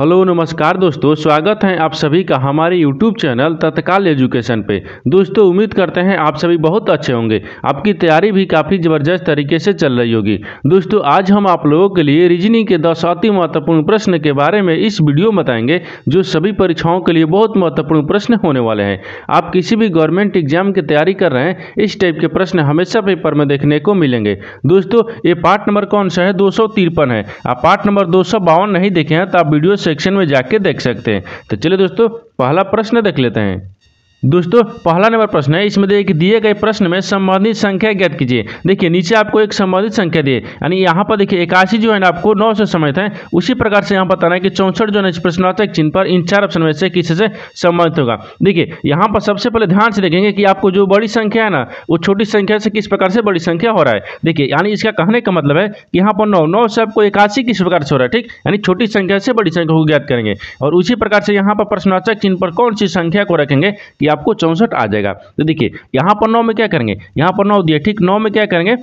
hello नमस्कार दोस्तों स्वागत है आप सभी का हमारे यूट्यूब चैनल तत्काल एजुकेशन पे दोस्तों उम्मीद करते हैं आप सभी बहुत अच्छे होंगे आपकी तैयारी भी काफ़ी ज़बरदस्त तरीके से चल रही होगी दोस्तों आज हम आप लोगों के लिए रीजनिंग के दस अति महत्वपूर्ण प्रश्न के बारे में इस वीडियो में बताएंगे जो सभी परीक्षाओं के लिए बहुत महत्वपूर्ण प्रश्न होने वाले हैं आप किसी भी गवर्नमेंट एग्जाम की तैयारी कर रहे हैं इस टाइप के प्रश्न हमेशा पेपर में देखने को मिलेंगे दोस्तों ये पार्ट नंबर कौन सा है दो है आप पार्ट नंबर दो नहीं देखे हैं तो आप वीडियो सेक्शन में जाके देख सकते हैं तो चलिए दोस्तों पहला प्रश्न देख लेते हैं दोस्तों पहला नंबर प्रश्न है इसमें देखिए दिए गए प्रश्न में संबंधित संख्या ज्ञात कीजिए देखिए नीचे आपको एक संबंधित संख्या दिए यानी यहाँ पर देखिए इक्यासी जो है ना आपको नौ से समझते है उसी प्रकार से यहाँ बताना है कि चौंसठ जो है प्रश्नार्थक चिन्ह पर इन चार ऑप्शन में से किस से संबंधित होगा देखिए यहाँ पर सबसे पहले ध्यान से देखेंगे कि आपको जो बड़ी संख्या है ना वो छोटी संख्या से किस प्रकार से बड़ी संख्या हो रहा है देखिए यानी इसका कहने का मतलब है कि यहाँ पर नौ नौ से आपको इक्यासी किस प्रकार से हो रहा है ठीक यानी छोटी संख्या से बड़ी संख्या को ज्ञात करेंगे और उसी प्रकार से यहाँ पर प्रश्नार्थक चिन्ह पर कौन सी संख्या को रखेंगे कि आपको चौंसठ आ जाएगा तो देखिए यहाँ पर नौ में क्या करेंगे यहाँ पर नौ दिया ठीक नौ में क्या करेंगे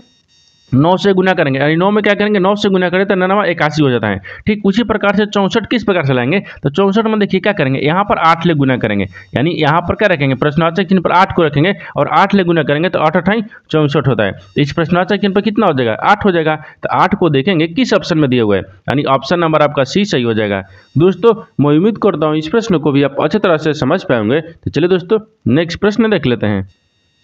नौ से गुना करेंगे यानी नौ में क्या करेंगे नौ से गुना करें तो नवा इक्यासी हो जाता है ठीक उसी प्रकार से चौंसठ किस प्रकार से लाएंगे तो चौंसठ में देखिए क्या करेंगे यहाँ पर आठ ले गुना करेंगे यानी यहाँ पर क्या रखेंगे प्रश्नार्थक चिन्ह पर आठ को रखेंगे और आठ ले गुना करेंगे तो आठ अठाई चौंसठ होता है तो इस प्रश्नार्थक चिन्ह पर कितना हो जाएगा आठ हो जाएगा तो आठ को देखेंगे किस ऑप्शन में दिया हुआ है यानी ऑप्शन नंबर आपका सी सही हो जाएगा दोस्तों मैं उम्मीद करता हूँ इस प्रश्न को भी आप अच्छी तरह से समझ पाएंगे तो चलिए दोस्तों नेक्स्ट प्रश्न देख लेते हैं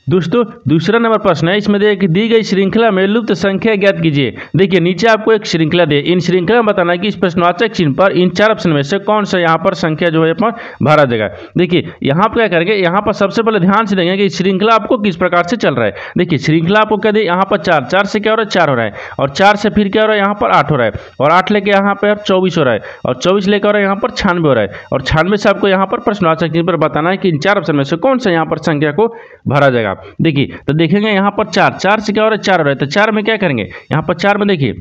दोस्तों दूसरा नंबर प्रश्न है इसमें देखिए कि दी गई श्रृंखला में लुप्त संख्या ज्ञात कीजिए देखिए नीचे आपको एक श्रृंखला दे इन श्रृंखला में बताना है कि इस प्रश्नवाचक चिन्ह पर इन चार ऑप्शन में से कौन सा यहाँ पर संख्या जो है अपन भरा जाएगा देखिए यहाँ पर क्या करेंगे यहाँ पर सबसे पहले ध्यान से देंगे कि श्रृंखला आपको किस प्रकार से चल रहा है देखिए श्रृंखला आपको क्या दी यहाँ पर चार चार से क्या हो रहा है चार हो रहा है और चार से फिर क्या हो रहा है यहाँ पर आठ हो रहा है और आठ लेके यहाँ पर चौबीस हो रहा है और चौबीस लेकर हो रहा है यहाँ पर छानवे हो रहा है और छानवे से आपको यहाँ पर प्रश्नवाचक चिन्ह पर बताना है कि इन चार ऑप्शन में से कौन सा यहाँ पर संख्या को भरा जाएगा देखिए तो देखेंगे यहाँ पर चार चार से क्या हो रहा है चार हो रहा है तो चार में क्या करेंगे यहाँ पर चार में देखिए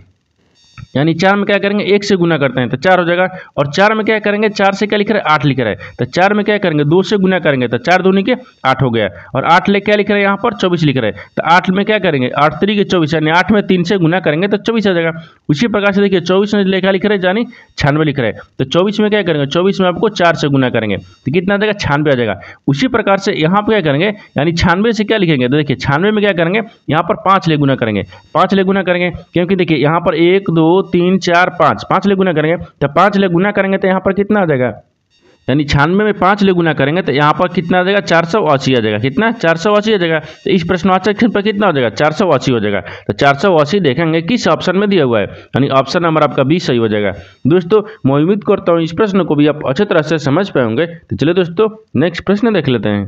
यानी चार में क्या करेंगे एक से गुना करते हैं तो चार हो जाएगा और चार में क्या करेंगे चार से क्या लिख रहा है आठ लिख रहा है तो चार में क्या करेंगे दो से गुना करेंगे तो चार दोनों के आठ हो गया और आठ ले क्या लिख रहे हैं यहाँ पर चौबीस लिख रहे हैं तो आठ में क्या करेंगे आठ त्री के चौबीस यानी आठ में तीन से गुना करेंगे तो चौबीस आ जाएगा उसी प्रकार से देखिए चौबीस में लेखा लिख रहे हैं यानी छानवे लिख रहे हैं तो चौबीस में क्या करेंगे चौबीस में आपको चार से गुना करेंगे तो कितना आ जाएगा छानवे आ जाएगा उसी प्रकार से यहाँ पर क्या करेंगे यानी छानवे से क्या लिखेंगे तो देखिए छानवे में क्या करेंगे यहाँ पर पाँच ले गुना करेंगे पाँच ले गुना करेंगे क्योंकि देखिए यहाँ पर एक दो तीन चार पाँच पाँच ले गुना करेंगे तो पाँच ले गुना करेंगे तो यहाँ पर कितना आ जाएगा यानी छानवे में पाँच ले गुना करेंगे तो यहाँ पर कितना आ जाएगा चार सौ अस्सी आ जाएगा कितना चार सौ अस्सी आ जाएगा तो इस प्रश्नवाचक चिन्ह पर कितना हो जाएगा चार सौ अस्सी हो जाएगा तो चार सौ अस्सी देखेंगे किस ऑप्शन में दिया हुआ है यानी ऑप्शन नंबर आपका बी सही हो जाएगा दोस्तों मैं उम्मीद करता हूँ इस प्रश्न को भी आप अच्छे तरह से समझ पाएंगे तो चलिए दोस्तों नेक्स्ट प्रश्न देख लेते हैं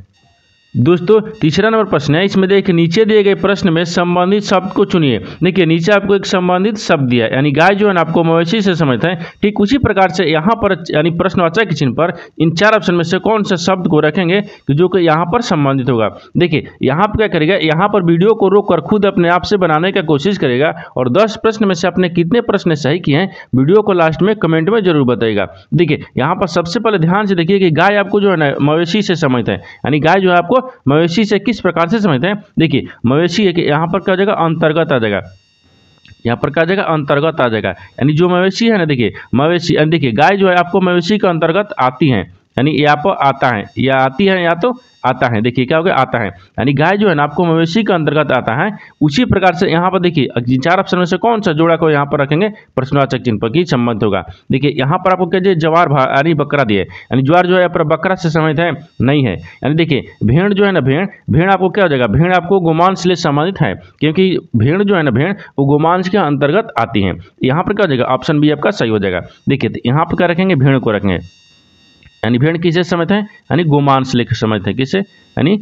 दोस्तों तीसरा नंबर प्रश्न है इसमें देखिए नीचे दिए गए प्रश्न में संबंधित शब्द को चुनिए देखिए नीचे आपको एक संबंधित शब्द दिया यानी गाय जो है ना आपको मवेशी से समझते हैं ठीक उसी प्रकार से यहाँ पर यानी प्रश्नवाचक के चिन्ह पर इन चार ऑप्शन में से कौन सा शब्द को रखेंगे जो कि यहाँ पर संबंधित होगा देखिए यहाँ पर क्या करेगा यहाँ पर वीडियो को रोक कर खुद अपने आप से बनाने का कोशिश करेगा और दस प्रश्न में से आपने कितने प्रश्न सही किए हैं वीडियो को लास्ट में कमेंट में जरूर बताएगा देखिए यहाँ पर सबसे पहले ध्यान से देखिए कि गाय आपको जो है ना मवेशी से समझते हैं यानी गाय जो है आपको मवेशी से किस प्रकार से समझते हैं देखिए मवेशी कि यहाँ पर क्या हो जाएगा अंतर्गत आ जाएगा यहाँ पर क्या जाएगा अंतर्गत आ जाएगा यानी जो मवेशी है ना देखिए मवेशी देखिए गाय जो है आपको मवेशी के अंतर्गत आती हैं यानी या पर तो आता है या आती है या तो आता है देखिए क्या हो गया आता है यानी गाय जो है ना आपको मवेशी के अंतर्गत आता है उसी प्रकार से यहाँ पर देखिए चार ऑप्शन में से कौन सा जोड़ा को यहाँ पर रखेंगे प्रश्नवाचक चिन्ह पर की संबंध होगा देखिए यहाँ पर आपको क्या जवार यानी बकरा दिए यानी ज्वार जो है पर बकरा से संबंधित है नहीं है यानी देखिए भेड़ जो है ना भेड़ भेड़ आपको क्या हो जाएगा भेड़ आपको गोमांस से संबंधित है क्योंकि भेड़ जो है ना भेड़ वो गोमांस के अंतर्गत आती है यहाँ पर क्या हो जाएगा ऑप्शन बी आपका सही हो जाएगा देखिए तो यहाँ पर क्या रखेंगे भेड़ को रखेंगे यानी भेड़ किसे समय है यानी गोमांस लेख समय है किसे यानी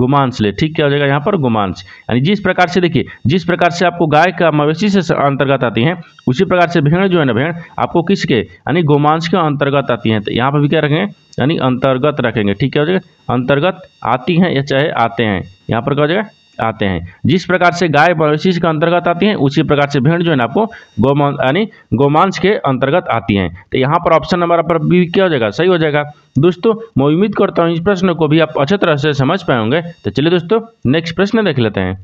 गोमांस ले ठीक क्या हो जाएगा यहाँ पर गोमांस यानी जिस प्रकार से देखिए जिस प्रकार से आपको गाय का मवेशी से अंतर्गत आती है उसी प्रकार से भेड़ जो है ना भेड़ आपको किसके यानी गोमांस के अंतर्गत आती है तो यहाँ पर भी क्या रखेंगे यानी अंतर्गत रखेंगे ठीक क्या हो जाएगा अंतर्गत आती हैं या चाहे आते हैं यहाँ पर क्या हो जाएगा आते हैं जिस प्रकार से गाय मवेशी के अंतर्गत आती हैं उसी प्रकार से भेड़ जो है ना आपको गोमांस यानी गोमांस के अंतर्गत आती हैं तो यहाँ पर ऑप्शन नंबर पर भी क्या हो जाएगा सही हो जाएगा दोस्तों मैं उम्मीद करता हूँ इस प्रश्न को भी आप अच्छे तरह से समझ पाए होंगे तो चलिए दोस्तों नेक्स्ट प्रश्न देख लेते हैं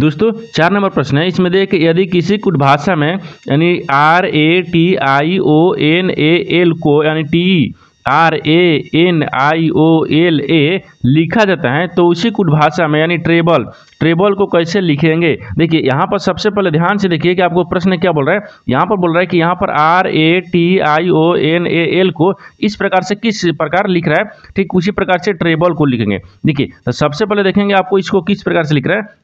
दोस्तों चार नंबर प्रश्न है इसमें देख यदि किसी कुट भाषा में यानी R A T I O N A L को यानी T R A N I O L A लिखा जाता है तो उसी कुछ भाषा में यानी ट्रेबल ट्रेबल को कैसे लिखेंगे देखिए यहाँ पर सबसे पहले ध्यान से देखिए कि आपको प्रश्न क्या बोल रहा है यहाँ पर बोल रहा है कि यहाँ पर R A T I O N A L को इस प्रकार से किस प्रकार लिख रहा है ठीक उसी प्रकार से ट्रेबल को लिखेंगे देखिए तो सबसे पहले देखेंगे आपको इसको किस प्रकार से लिख रहा है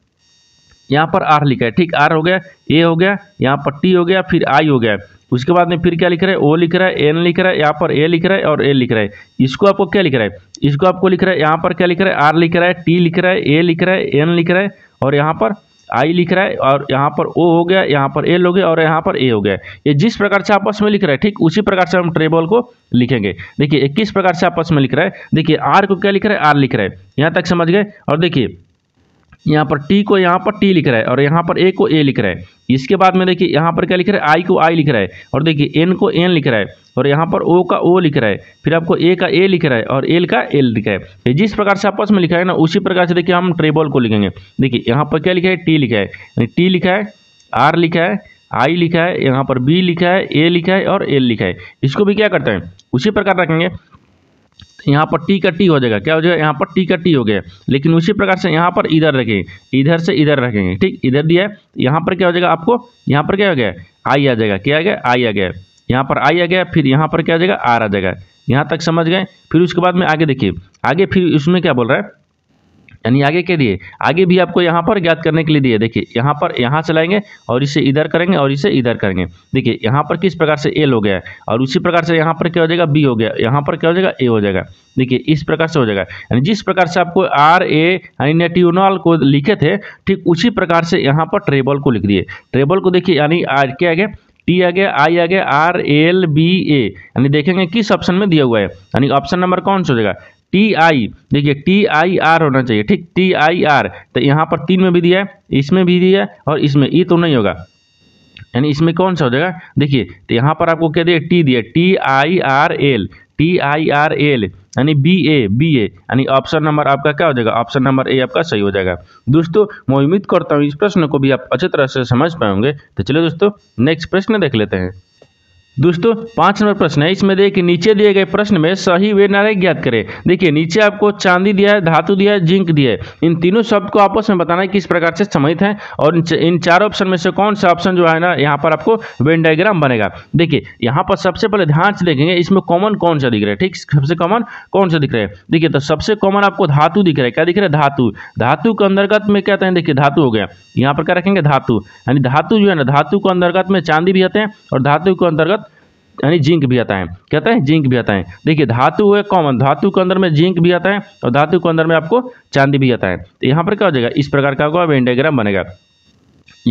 यहाँ पर आर लिखा है ठीक आर हो गया ए हो गया यहाँ पर टी हो गया फिर आई हो गया उसके बाद में फिर क्या लिख रहा है ओ लिख रहा है एन लिख रहा है यहाँ पर ए लिख रहा है और ए लिख रहा है इसको आपको क्या लिख रहा है इसको आपको लिख रहा है यहाँ पर क्या लिख रहा है आर लिख रहा है टी लिख रहा है ए लिख रहा है एन लिख रहा है और यहाँ पर आई लिख रहा है और यहाँ पर ओ हो गया यहाँ पर एल हो गया और यहाँ पर ए हो गया ये जिस प्रकार से आपस में लिख रहा है ठीक उसी प्रकार से हम ट्रेबल को लिखेंगे देखिए इक्कीस प्रकार से आपस में लिख रहा है देखिए आर को क्या लिख रहा है आर लिख रहा है यहाँ तक समझ गए और देखिए यहाँ पर टी को यहाँ पर टी लिख रहा है और यहाँ पर ए को ए लिख रहा है इसके बाद में देखिए यहाँ पर क्या लिख रहा है आई को आई लिख रहा है और देखिए एन को एन लिख रहा है और यहाँ पर ओ का ओ लिख रहा है फिर आपको ए का ए लिख रहा है और एल का एल लिख रहा है तो जिस प्रकार से आपस में लिखा है ना उसी प्रकार से देखिए हम ट्रेबल को लिखेंगे देखिए यहाँ पर क्या लिखा है टी लिखा है टी लिखा है आर लिखा है आई लिखा है यहाँ पर बी लिखा है ए लिखा है और एल लिखा है इसको भी क्या करते हैं उसी प्रकार रखेंगे यहाँ पर टी का टी हो जाएगा क्या हो जाएगा यहाँ पर टी का टी हो गया लेकिन उसी प्रकार से यहाँ पर इधर रखें इधर से इधर रखेंगे ठीक इधर दिया है यहाँ पर क्या हो जाएगा आपको यहाँ पर क्या हो गया आई आ जाएगा क्या आ गया आई आ गया यहाँ पर आई आ गया फिर यहाँ पर क्या हो जाएगा आर आ जाएगा यहाँ तक समझ गए फिर उसके बाद में आगे देखिए आगे फिर उसमें क्या बोल रहा है यानी आगे के दिए आगे भी आपको यहाँ पर ज्ञात करने के लिए दिए देखिए यहाँ पर यहाँ चलाएंगे और इसे इधर करेंगे और इसे इधर करेंगे देखिए यहाँ पर किस प्रकार से एल हो गया और उसी प्रकार से यहाँ पर क्या हो जाएगा बी हो गया यहाँ पर क्या हो जाएगा ए हो जाएगा देखिए इस प्रकार से हो जाएगा यानी जिस प्रकार से आपको आर ए यानी नेट्यूनॉल को लिखे थे ठीक उसी प्रकार से यहाँ पर ट्रेबल को लिख दिए ट्रेबल को देखिए यानी आज क्या आगे टी आ गया आई आ गया आर एल बी ए यानी देखेंगे किस ऑप्शन में दिया हुआ है यानी ऑप्शन नंबर कौन सा हो जाएगा टी आई देखिए टी आई आर होना चाहिए ठीक टी आई आर तो यहाँ पर तीन में भी दिया है इसमें भी दिया है और इसमें ई e तो नहीं होगा यानी इसमें कौन सा हो जाएगा देखिए तो यहाँ पर आपको क्या दिया टी दिया T I R L T I R L यानी बी ए बी ए यानी ऑप्शन नंबर आपका क्या हो जाएगा ऑप्शन नंबर ए आपका सही हो जाएगा दोस्तों मैं उम्मीद करता हूँ इस प्रश्न को भी आप अच्छी तरह से समझ पाएंगे तो चलिए दोस्तों नेक्स्ट प्रश्न देख लेते हैं दोस्तों पांच नंबर प्रश्न है इसमें देखिए नीचे दिए गए प्रश्न में सही वे नारे ज्ञात करें देखिए नीचे आपको चांदी दिया है धातु दिया है जिंक दिया है इन तीनों शब्द को आपस में बताना है किस प्रकार से समित हैं और इन चार ऑप्शन में से कौन सा ऑप्शन जो है ना यहाँ पर आपको वेन डायग्राम बनेगा देखिए यहाँ पर सबसे पहले ध्यान से देखेंगे इसमें कॉमन कौन सा दिख रहा है ठीक सबसे कॉमन कौन सा दिख रहा है देखिए तो सबसे कॉमन आपको धातु दिख रहा है क्या दिख रहा है धातु धातु के अंतर्गत में क्या है हैं देखिए धातु हो गया यहाँ पर क्या रखेंगे धातु यानी धातु जो है ना धातु के अंतर्गत में चांदी भी आते हैं और धातु के अंतर्गत यानी जिंक भी आता है कहता है जिंक भी आता है देखिए धातु है कॉमन धातु के अंदर में जिंक भी आता है और धातु के अंदर में आपको चांदी भी आता है तो यहाँ पर क्या हो जाएगा इस प्रकार का होगा वेन डायग्राम बनेगा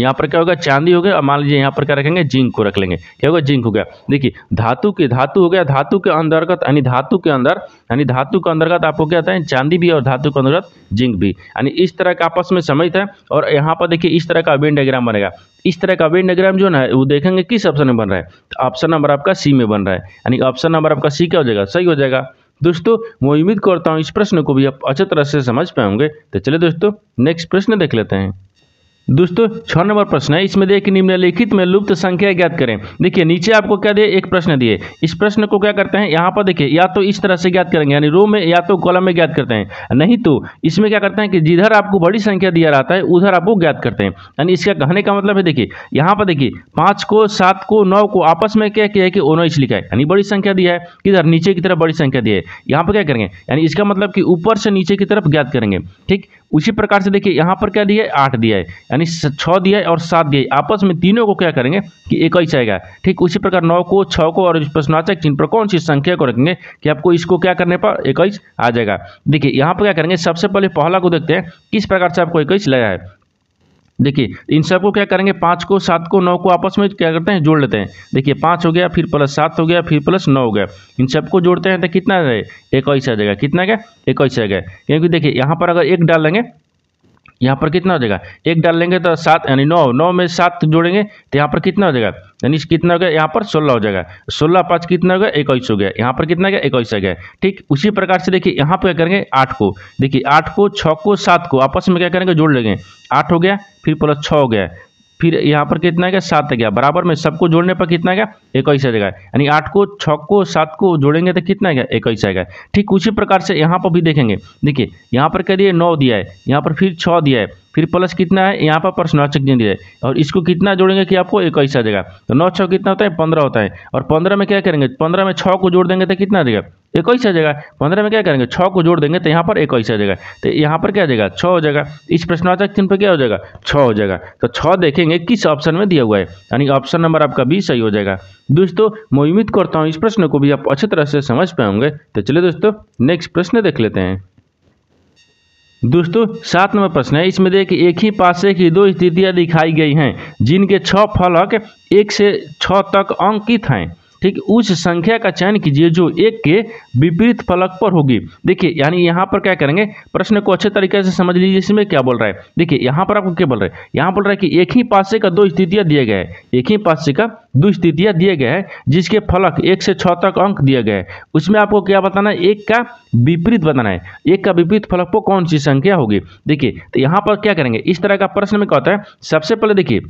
यहाँ पर क्या होगा चांदी हो गया और मान लीजिए यहाँ पर क्या रखेंगे जिंक को रख लेंगे क्या होगा जिंक हो गया देखिए धातु के धातु हो गया धातु के अंतर्गत यानी धातु के अंदर यानी धातु के अंतर्गत आपको क्या आता है चांदी भी और धातु के अंतर्गत जिंक भी यानी इस तरह का आपस में समझ है और यहाँ पर देखिए इस तरह का वेन बनेगा इस तरह का अवेन डाइग्राम जो ना है वो देखेंगे किस ऑप्शन में बन रहा है तो ऑप्शन नंबर आपका सी में बन रहा है यानी ऑप्शन नंबर आपका सी क्या हो जाएगा सही हो जाएगा दोस्तों मैं उम्मीद करता हूँ इस प्रश्न को भी आप अच्छे तरह से समझ पाएंगे तो चलिए दोस्तों नेक्स्ट प्रश्न देख लेते हैं दोस्तों छः नंबर प्रश्न है इसमें देखिए निम्नलिखित में लुप्त संख्या ज्ञात करें देखिए नीचे आपको क्या दिए एक प्रश्न दिए इस प्रश्न को क्या करते हैं यहाँ पर देखिए या तो इस तरह से ज्ञात करेंगे यानी रो में या तो कॉलम में ज्ञात करते हैं नहीं तो इसमें क्या करते हैं कि जिधर आपको बड़ी संख्या दिया रहता है उधर आपको ज्ञात करते हैं यानी इसका कहने का मतलब है देखिए यहाँ पर देखिए पाँच को सात को नौ को आपस में क्या किया है कि उन्नीस लिखा है यानी बड़ी संख्या दिया है किधर नीचे की तरफ बड़ी संख्या दी है यहाँ पर क्या करेंगे यानी इसका मतलब कि ऊपर से नीचे की तरफ ज्ञात करेंगे ठीक उसी प्रकार से देखिए यहाँ पर क्या दिया है आठ दिया है यानी छः दिया और सात दिया आपस में तीनों को क्या करेंगे कि ही आएगा ठीक उसी प्रकार नौ को छः को और प्रश्नार्थक चिन्ह पर कौन सी संख्या को रखेंगे कि आपको इसको क्या करने पर इक्कीस आ जाएगा देखिए यहाँ पर क्या करेंगे सबसे पहले पहला को देखते हैं किस प्रकार से आपको इक्कीस लाया है देखिए इन सबको क्या करेंगे पाँच को सात को नौ को आपस में क्या करते हैं जोड़ लेते हैं देखिए पाँच हो गया फिर प्लस सात हो गया फिर प्लस नौ हो गया इन सबको जोड़ते हैं तो कितना इक्कीस आ जाएगा कितना गया इक्कीस आ गया क्योंकि देखिए यहाँ पर अगर एक डाल लेंगे यहाँ पर कितना हो जाएगा एक डाल लेंगे तो सात यानी नौ नौ में सात जोड़ेंगे तो यहाँ पर कितना हो जाएगा यानी कितना हो गया यहाँ पर सोलह हो जाएगा सोलह पाँच कितना हो गया इक्कीस हो गया यहाँ पर कितना गया इक्कीस आ गया ठीक उसी प्रकार से देखिए यहाँ पर क्या करेंगे आठ को देखिए आठ को छः को सात को आपस में क्या करेंगे जोड़ लेंगे आठ हो गया फिर प्लस छः हो गया फिर यहाँ पर कितना गया सात गया बराबर में सबको जोड़ने पर कितना गया इक्कीस आ जाएगा यानी आठ को छः को सात को जोड़ेंगे तो कितना गया इक्कीस आएगा ठीक उसी प्रकार से यहाँ पर भी देखेंगे देखिए यहाँ पर कह दिए नौ दिया है यहाँ पर फिर छः दिया है फिर प्लस कितना है यहाँ पर प्रश्नावाचक चिन्ह दिया है और इसको कितना जोड़ेंगे कि आपको इक्कीस आ जाएगा तो नौ छः कितना होता है पंद्रह होता है और पंद्रह में क्या करेंगे पंद्रह में छः को जोड़ देंगे तो कितना देगा एक इक्कीस आ जाएगा पंद्रह में क्या करेंगे छः को जोड़ देंगे तो यहाँ पर इक्कीस आ जाएगा तो यहाँ पर क्या जाएगा छः हो जाएगा इस प्रश्नवाचक चिन्ह पर क्या हो जाएगा छः हो जाएगा तो छः देखेंगे किस ऑप्शन में दिया हुआ है यानी ऑप्शन नंबर आपका बी सही हो जाएगा दोस्तों मैं उम्मीद करता हूँ इस प्रश्न को भी आप अच्छी तरह से समझ पाएंगे तो चलिए दोस्तों नेक्स्ट प्रश्न देख लेते हैं दोस्तों सात नंबर प्रश्न है इसमें देखिए एक ही पासे की दो स्थितियां दिखाई गई हैं जिनके छह फलक एक से छ तक अंकित हैं ठीक उस संख्या का चयन कीजिए जो एक के विपरीत फलक पर होगी देखिए यानी यहाँ पर क्या करेंगे प्रश्न को अच्छे तरीके से समझ लीजिए इसमें क्या बोल रहा है देखिए यहाँ पर आपको क्या बोल रहा है यहाँ बोल रहा है कि एक ही पासे का दो स्थितियाँ दिए गए हैं एक ही पासे का दो स्थितियाँ दिए गए हैं जिसके फलक एक से छः तक अंक दिए गए उसमें आपको क्या बताना है एक का विपरीत बताना है एक का विपरीत फलक पर कौन सी संख्या होगी देखिए तो यहाँ पर क्या करेंगे इस तरह का प्रश्न में कहता है सबसे पहले देखिए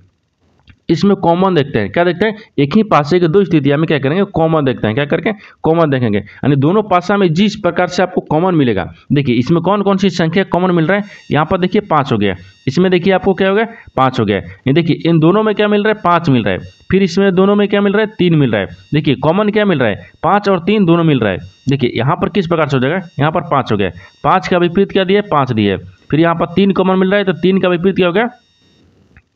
इसमें कॉमन देखते हैं क्या देखते हैं एक ही पासे के दो स्थितियाँ में क्या करेंगे कॉमन देखते हैं क्या करके कॉमन देखेंगे यानी दोनों पासा में जिस प्रकार से आपको कॉमन मिलेगा देखिए इसमें कौन कौन सी संख्या कॉमन मिल रहा है यहाँ पर देखिए पाँच हो गया इसमें देखिए आपको क्या हो गया पाँच हो गया ये देखिए इन दोनों में क्या मिल रहा है पाँच मिल रहा है फिर इसमें दोनों में क्या मिल रहा है तीन मिल रहा है देखिए कॉमन क्या मिल रहा है पाँच और तीन दोनों मिल रहा है देखिए यहाँ पर किस प्रकार से हो जाएगा यहाँ पर पाँच हो गया पाँच का विपरीत क्या दिया पाँच दिए फिर यहाँ पर तीन कॉमन मिल रहा है तो तीन का विपरीत क्या हो गया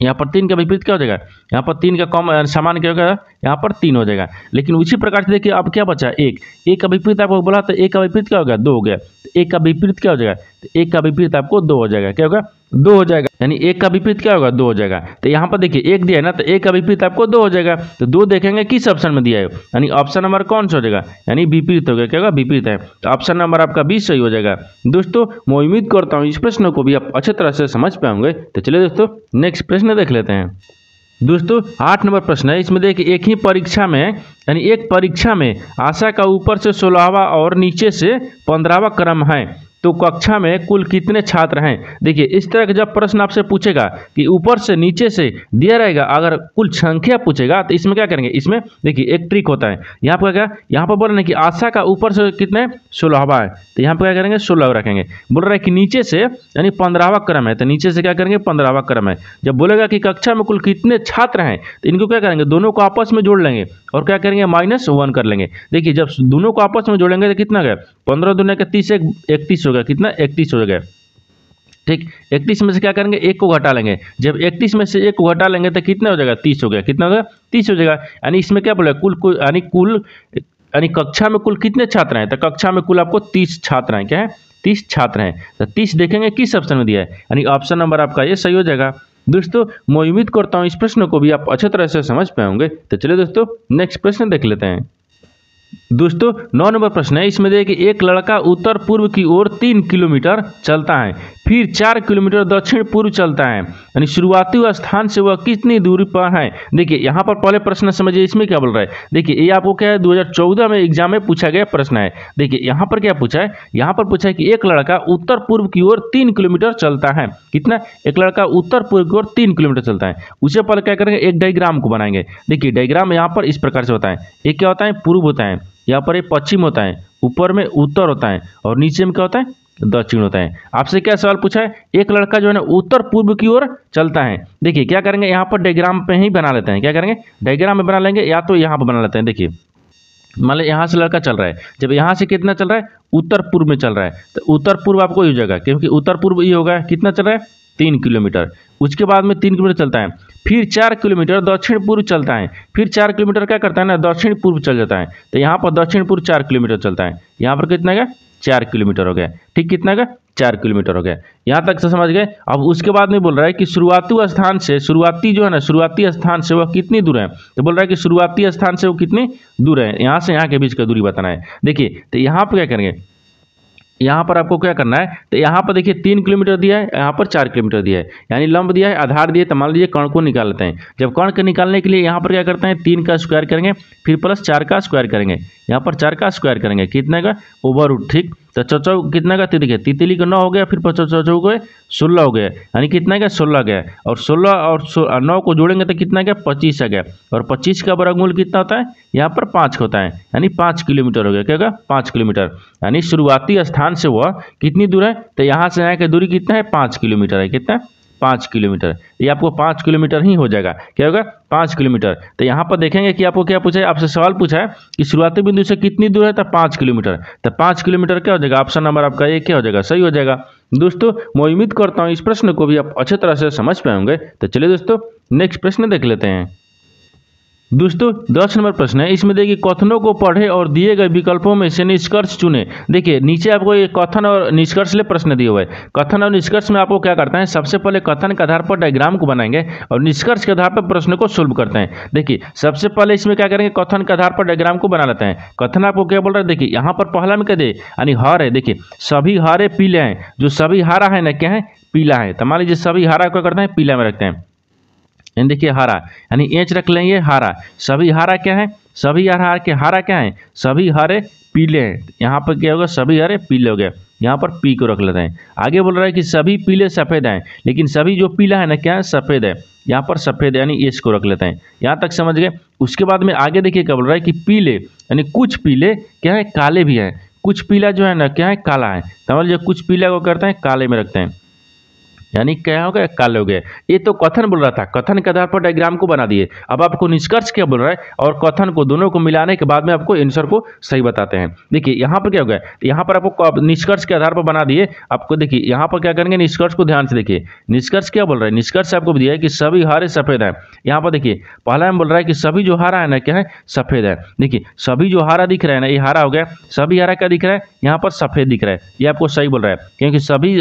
यहाँ पर तीन का विपरीत क्या हो जाएगा यहाँ पर तीन का कॉम सामान क्या होगा यहाँ पर तीन हो जाएगा लेकिन उसी प्रकार से देखिए अब क्या बचा एक एक का विपरीत आपको बोला तो एक का विपरीत क्या गया दो हो गया एक का विपरीत क्या हो जाएगा तो एक का विपरीत आपको दो हो जाएगा क्या होगा दो हो जाएगा यानी एक का विपरीत क्या होगा दो हो जाएगा तो यहाँ पर देखिए एक दिया है ना तो एक का विपरीत आपको दो हो जाएगा तो दो देखेंगे किस ऑप्शन में दिया है यानी ऑप्शन नंबर कौन सा हो जाएगा यानी विपरीत हो गया क्या होगा विपरीत है तो ऑप्शन नंबर आपका बीस सही हो जाएगा दोस्तों मैं उम्मीद करता हूँ इस प्रश्न को भी आप अच्छे तरह से समझ पाएंगे तो चलिए दोस्तों नेक्स्ट प्रश्न देख लेते हैं दोस्तों आठ नंबर प्रश्न है इसमें देखिए एक ही परीक्षा में यानी एक परीक्षा में आशा का ऊपर से सोलहवा और नीचे से पंद्रहवा क्रम है तो कक्षा में कुल कितने छात्र हैं देखिए इस तरह का जब प्रश्न आपसे पूछेगा कि ऊपर से नीचे से दिया रहेगा अगर कुल संख्या पूछेगा तो इसमें क्या करेंगे इसमें देखिए एक ट्रिक होता है यहाँ पर क्या यहाँ पर बोल रहे कि आशा का ऊपर से कितने सोलहवा है तो यहाँ पर क्या करेंगे सोलह रखेंगे बोल रहे हैं कि नीचे से यानी पंद्रहवा क्रम है तो नीचे से क्या करेंगे पंद्रहवा क्रम है जब बोलेगा कि कक्षा में कुल कितने छात्र हैं तो इनको क्या करेंगे दोनों को आपस में जोड़ लेंगे और क्या करेंगे माइनस वन कर लेंगे देखिए जब दोनों को आपस में जोड़ेंगे तो कितना गया पंद्रह दुनिया के तीस एक इकतीस हो गया कितना इकतीस हो गया ठीक इकतीस में से क्या करेंगे एक को घटा लेंगे जब इकतीस में से एक को घटा लेंगे तो कितना हो जाएगा तीस हो गया कितना हो गया तीस हो जाएगा यानी इसमें क्या बोला कुल यानी कुल यानी कक्षा में कुल कितने छात्र हैं तो कक्षा में कुल आपको तीस छात्र हैं क्या है तीस छात्र हैं तो तीस देखेंगे किस ऑप्शन में दिया है यानी ऑप्शन नंबर आपका ये सही हो जाएगा दोस्तों मैं उम्मीद करता हूँ इस प्रश्न को भी आप अच्छे तरह से समझ पाएंगे तो चलिए दोस्तों नेक्स्ट प्रश्न देख लेते हैं दोस्तों नौ नंबर प्रश्न है इसमें देखिए एक लड़का उत्तर पूर्व की ओर तीन किलोमीटर चलता है फिर चार किलोमीटर दक्षिण पूर्व चलता है यानी शुरुआती स्थान से वह कितनी दूरी पर है देखिए यहाँ पर पहले प्रश्न समझिए इसमें क्या बोल रहा है देखिए ये आपको क्या है 2014 में एग्जाम में पूछा गया प्रश्न है देखिए यहाँ पर क्या पूछा है यहाँ पर पूछा है कि एक लड़का उत्तर पूर्व की ओर तीन किलोमीटर चलता है कितना एक लड़का उत्तर पूर्व की ओर तीन किलोमीटर चलता है उसे पहले क्या करेंगे एक डाइग्राम को बनाएंगे देखिए डाइग्राम यहाँ पर इस प्रकार से होता है एक क्या होता है पूर्व होता है यहाँ पर ये पश्चिम होता है ऊपर में उत्तर होता है और नीचे में क्या होता है दक्षिण होता है आपसे क्या सवाल पूछा है एक लड़का जो है ना उत्तर पूर्व की ओर चलता है देखिए क्या करेंगे यहाँ पर डायग्राम पे ही बना लेते हैं क्या करेंगे डायग्राम में बना लेंगे या तो यहाँ पर बना लेते हैं देखिए मान लो यहाँ से लड़का चल रहा है जब यहाँ से कितना चल रहा है उत्तर पूर्व में चल रहा है तो उत्तर पूर्व आपको ये हो जाएगा क्योंकि उत्तर पूर्व ये होगा कितना चल रहा है तीन किलोमीटर उसके बाद में तीन किलोमीटर चलता है फिर चार किलोमीटर दक्षिण पूर्व चलता है फिर चार किलोमीटर क्या करता है ना दक्षिण पूर्व चल जाता है तो यहाँ पर दक्षिण पूर्व चार किलोमीटर चलता है यहाँ पर कितना गया चार किलोमीटर हो गया ठीक कितना गया चार किलोमीटर हो गया यहाँ तक से समझ गए अब उसके बाद में बोल रहा है कि शुरुआती स्थान से शुरुआती जो है ना शुरुआती स्थान से वह कितनी दूर है तो बोल रहा है कि शुरुआती स्थान से वो कितनी दूर है यहाँ से यहाँ के बीच का दूरी बताना है देखिए तो यहाँ पर क्या करेंगे यहाँ पर आपको क्या करना है तो यहाँ पर देखिए तीन किलोमीटर दिया है यहाँ पर चार किलोमीटर दिया है यानी लंब दिया है आधार दिए तो मान लीजिए कण को निकाल लेते हैं जब कण के निकालने के लिए यहाँ पर क्या करते हैं तीन का स्क्वायर करेंगे फिर प्लस चार का स्क्वायर करेंगे यहाँ पर चार का स्क्वायर करेंगे कितने का ओवर ठीक तो चौचौ कितना का तीत गया तितली का नौ हो गया फिर चौचौ गए सोलह हो गया यानी कितना गया सोलह गया और सोलह और सो, नौ को जोड़ेंगे तो कितना गया पच्चीस आ गया और पच्चीस का वर्गमूल कितना होता है यहाँ पर पाँच होता है यानी पाँच किलोमीटर हो गया क्या होगा पाँच किलोमीटर यानी शुरुआती स्थान से वह कितनी दूर है तो यहाँ से यहाँ की दूरी कितना है पाँच किलोमीटर है कितना पाँच किलोमीटर ये आपको पाँच किलोमीटर ही हो जाएगा क्या होगा पाँच किलोमीटर तो यहाँ पर देखेंगे कि आपको क्या पूछा है आपसे सवाल पूछा है कि शुरुआती बिंदु से कितनी दूर है तो पाँच किलोमीटर तो पाँच किलोमीटर क्या हो जाएगा ऑप्शन नंबर आपका ये क्या हो जाएगा सही हो जाएगा दोस्तों मैं उम्मीद करता हूँ इस प्रश्न को भी आप अच्छे तरह से समझ पाएंगे तो चलिए दोस्तों नेक्स्ट प्रश्न देख लेते हैं दोस्तों दस नंबर प्रश्न है इसमें देखिए कथनों को पढ़े और दिए गए विकल्पों में से निष्कर्ष चुने देखिए नीचे आपको ये कथन और निष्कर्ष ले प्रश्न दिए हुए कथन और निष्कर्ष में आपको क्या करते हैं सबसे पहले कथन के आधार पर डायग्राम को बनाएंगे और निष्कर्ष के आधार पर प्रश्न को सोल्व करते हैं देखिए सबसे पहले इसमें क्या करेंगे कथन के आधार पर डायग्राम को बना लेते हैं कथन आपको क्या बोल रहा है देखिए यहाँ पर पहला में कह दे यानी हर है देखिए सभी हरे पीले हैं जो सभी हरा है ना क्या है पीला है तो मान लीजिए सभी हरा क्या करते हैं पीला में रखते हैं यानी देखिए हरा यानी एच रख लेंगे हरा सभी हरा क्या है सभी हरा के हरा क्या है सभी हरे पीले हैं यहाँ पर क्या होगा सभी हरे पीले हो गए यहाँ पर पी को रख लेते हैं आगे बोल रहा है कि सभी पीले सफ़ेद हैं लेकिन सभी जो पीला है ना क्या है सफ़ेद है यहाँ पर सफ़ेद यानी एस को रख लेते हैं यहाँ तक समझ गए उसके बाद में आगे देखिए क्या बोल रहा है कि पीले यानी कुछ पीले क्या है काले भी हैं कुछ पीला जो है ना क्या है काला है समझ लीजिए कुछ पीला को करते हैं काले में रखते हैं यानी क्या हो गया काल हो गया ये तो कथन बोल रहा था कथन के आधार पर डायग्राम को बना दिए अब आपको निष्कर्ष क्या बोल रहा है और कथन को दोनों को मिलाने के बाद में आपको आंसर को सही बताते हैं देखिए यहाँ पर क्या हो गया यहाँ पर आपको निष्कर्ष के आधार पर बना दिए आपको देखिए यहाँ पर क्या करेंगे निष्कर्ष को ध्यान से देखिए निष्कर्ष क्या बोल रहा है निष्कर्ष आपको दिया है कि सभी हारे सफ़ेद है यहाँ पर देखिए पहला में बोल रहा है कि सभी जो हारा है ना क्या है सफ़ेद है देखिए सभी जो हारा दिख रहा है ना ये हारा हो गया सभी हारा क्या दिख रहा है यहाँ पर सफ़ेद दिख रहा है ये आपको सही बोल रहा है क्योंकि सभी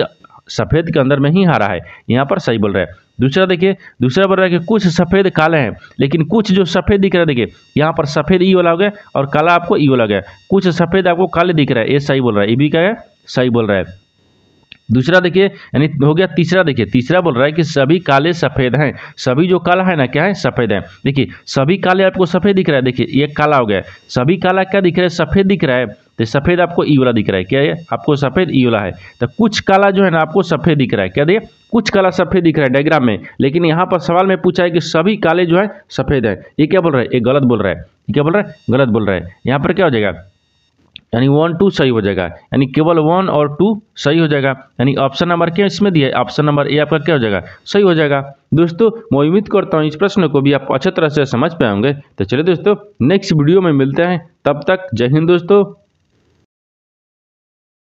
सफ़ेद के अंदर में ही हारा है यहाँ पर सही बोल रहा है दूसरा देखिए दूसरा बोल रहा है कि कुछ सफ़ेद काले हैं लेकिन कुछ जो सफ़ेद दिख रहा है देखिए यहाँ पर सफ़ेद ई वाला हो गया और काला आपको ई वाला गया कुछ सफ़ेद आपको काले दिख रहा है ये सही बोल रहा है ये भी क्या है सही बोल रहा है दूसरा देखिए यानी हो गया तीसरा देखिए तीसरा बोल रहा है कि सभी काले सफ़ेद हैं सभी जो काला है ना क्या है सफ़ेद है देखिए सभी काले आपको सफ़ेद दिख रहा है देखिए ये काला हो गया सभी काला क्या दिख रहा है सफ़ेद दिख रहा है तो सफ़ेद आपको ई वाला दिख रहा है क्या है आपको सफ़ेद ई वाला है तो कुछ काला जो है ना आपको सफ़ेद दिख रहा है क्या देखिए कुछ काला सफ़ेद दिख रहा है डायग्राम में लेकिन यहाँ पर सवाल में पूछा है कि सभी काले जो है सफ़ेद है ये क्या बोल रहा है ये गलत बोल रहा है क्या बोल रहा है गलत बोल रहा है यहाँ पर क्या हो जाएगा यानी वन टू सही हो जाएगा यानी केवल वन और टू सही हो जाएगा यानी ऑप्शन नंबर क्या इसमें दिया है ऑप्शन नंबर ए आपका क्या हो जाएगा सही हो जाएगा दोस्तों मैं उम्मीद करता हूँ इस प्रश्न को भी आप अच्छे तरह से समझ पाएंगे तो चलिए दोस्तों नेक्स्ट वीडियो में मिलते हैं तब तक जय हिंद दोस्तों